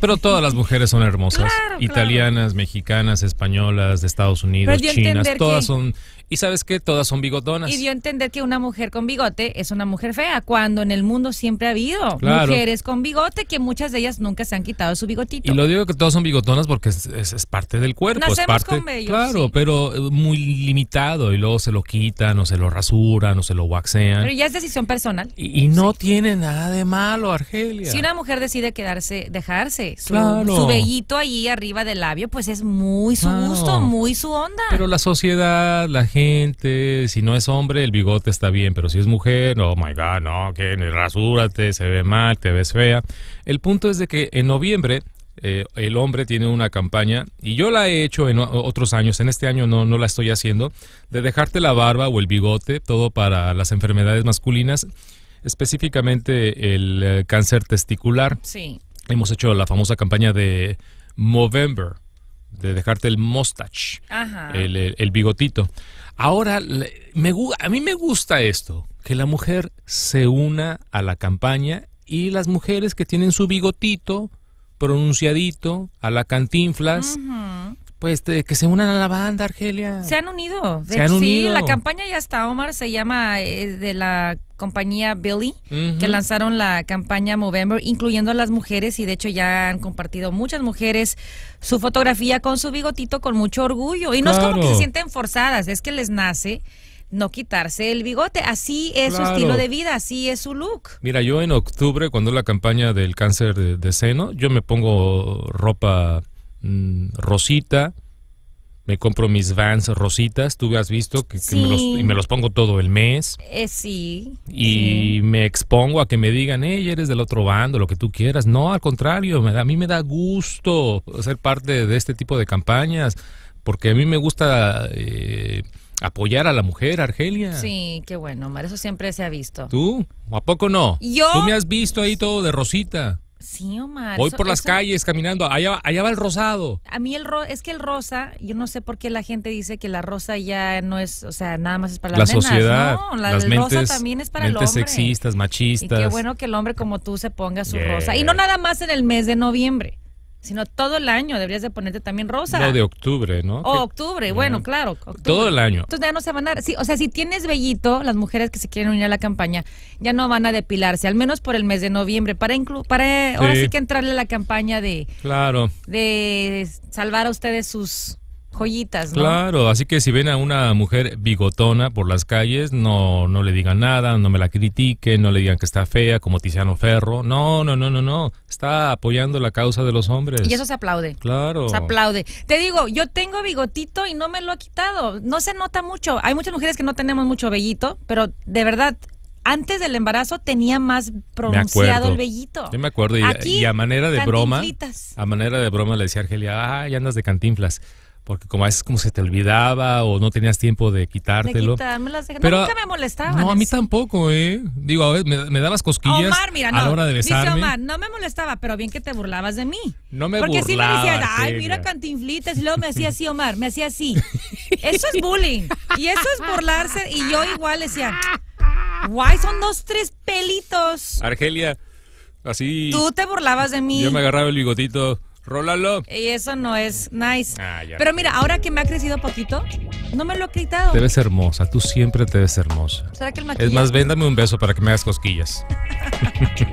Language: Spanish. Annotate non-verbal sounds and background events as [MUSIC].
Pero todas las mujeres son hermosas. Italianas, mexicanas, españolas, de Estados Unidos, chinas, todas son... Y sabes que todas son bigotonas. Y dio a entender que una mujer con bigote es una mujer fea, cuando en el mundo siempre ha habido mujeres con bigote que muchas de ellas nunca se han quitado su bigotito. Y lo digo que todas son bigotonas porque es, parte del cuerpo. es parte, con Claro, pero eh, muy limitado y luego se lo quitan o se lo rasuran o se lo waxean. Pero ya es decisión personal. Y, no tiene nada de malo, Argelia. Si una mujer decide quedarse, dejarse su, vellito ahí arriba del labio, pues es muy su gusto, muy su onda. Pero la sociedad, la gente, si no es hombre, el bigote está bien, pero si es mujer, oh my god, no, que rasúrate, se ve mal, te ves fea. El punto es de que en noviembre eh, el hombre tiene una campaña, y yo la he hecho en otros años, en este año no, no la estoy haciendo, de dejarte la barba o el bigote, todo para las enfermedades masculinas, específicamente el eh, cáncer testicular. Sí hemos hecho la famosa campaña de Movember, de dejarte el mustache, El, bigotito. Ahora, a mí me gusta esto, que la mujer se una a la campaña y las mujeres que tienen su bigotito pronunciadito, a la cantinflas, pues que se unan a la banda, Argelia. Se han unido. sí, la campaña ya está, Omar, se llama eh, de la compañía Billy, que lanzaron la campaña Movember, incluyendo a las mujeres, y de hecho ya han compartido muchas mujeres su fotografía con su bigotito con mucho orgullo. Y no es como que se sienten forzadas, es que les nace no quitarse el bigote. Así es su estilo de vida, así es su look. Mira, yo en octubre, cuando la campaña del cáncer de seno, yo me pongo ropa Mm, rosita, me compro mis vans rositas, tú has visto que, me, los, y me, los, pongo todo el mes. Eh, sí. Y me expongo a que me digan, hey, eres del otro bando, lo que tú quieras. No, al contrario, a mí me da gusto ser parte de este tipo de campañas, porque a mí me gusta eh, apoyar a la mujer, Argelia. Sí, qué bueno, Omar. eso siempre se ha visto. ¿Tú? ¿A poco no? Yo. Tú me has visto ahí todo de rosita. Sí, Omar. Voy por las calles caminando, allá, allá, va el rosado. A mí el ro... es que el rosa, yo no sé por qué la gente dice que la rosa ya no es, o sea, nada más es para la las sociedad, nenas. No, la las mentes, rosa también es para el sexistas, machistas. qué bueno que el hombre como tú se ponga su rosa. Y no nada más en el mes de noviembre sino todo el año deberías de ponerte también rosa. No, de octubre, ¿no? O oh, octubre, bueno, claro. Todo el año. Entonces ya no se van a... Sí, o sea, si tienes vellito, las mujeres que se quieren unir a la campaña ya no van a depilarse, al menos por el mes de noviembre, para inclu para ahora sí que entrarle a la campaña de... Claro. De salvar a ustedes sus joyitas, ¿no? Claro, así que si ven a una mujer bigotona por las calles, no, no le digan nada, no me la critiquen, no le digan que está fea, como Tiziano Ferro. No, no, no, no, no. Está apoyando la causa de los hombres. Y eso se aplaude. Claro. Se aplaude. Te digo, yo tengo bigotito y no me lo ha quitado. No se nota mucho. Hay muchas mujeres que no tenemos mucho vellito, pero de verdad, antes del embarazo tenía más pronunciado el vellito. Yo me acuerdo, y, a manera de broma, a manera de broma le decía a Argelia, ah, ya andas de cantinflas porque como a veces como se te olvidaba o no tenías tiempo de quitártelo. pero no, nunca me molestaba. No, a mí tampoco, ¿eh? Digo, a ver me, dabas cosquillas Omar, mira, no, a la hora de besarme. Dice Omar, no me molestaba, pero bien que te burlabas de mí. No me Porque si me decían, ay, mira cantinflitas, y luego me hacía así Omar, me hacía así. [LAUGHS] Eso es bullying, y eso es burlarse, y yo igual decía, guay, son dos, tres pelitos. Argelia, así... Tú te burlabas de mí. Yo me agarraba el bigotito... Rólalo. Y eso no es nice. Ah, Pero mira, ahora que me ha crecido poquito, no me lo he quitado. Te ves hermosa, tú siempre te ves hermosa. Es más, véndame un beso para que me hagas cosquillas. [LAUGHS]